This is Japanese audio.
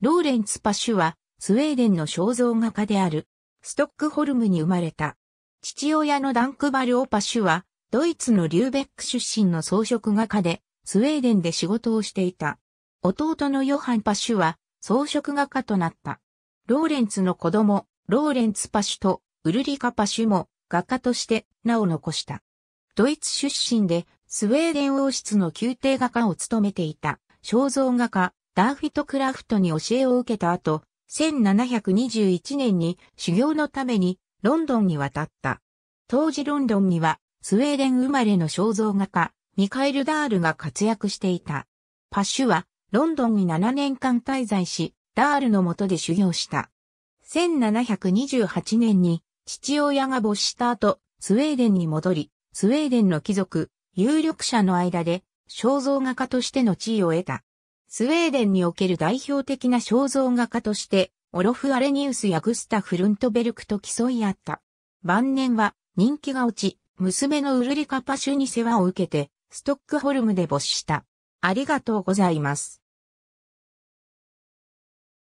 ローレンツ・パシュは、スウェーデンの肖像画家である、ストックホルムに生まれた。父親のダンクバル・オパシュは、ドイツのリューベック出身の装飾画家で、スウェーデンで仕事をしていた。弟のヨハン・パシュは、装飾画家となった。ローレンツの子供、ローレンツ・パシュとウルリカ・パシュも画家として名を残した。ドイツ出身で、スウェーデン王室の宮廷画家を務めていた肖像画家ダーフィト・クラフトに教えを受けた後、1721年に修行のためにロンドンに渡った。当時ロンドンにはスウェーデン生まれの肖像画家、ミカエル・ダールが活躍していた。パッシュはロンドンに7年間滞在し、ダールの下で修行した。1728年に父親が没した後、スウェーデンに戻り、スウェーデンの貴族、有力者の間で肖像画家としての地位を得た。スウェーデンにおける代表的な肖像画家として、オロフ・アレニウスやグスタ・フルントベルクと競い合った。晩年は人気が落ち、娘のウルリカ・パシュに世話を受けて、ストックホルムで没した。ありがとうございます。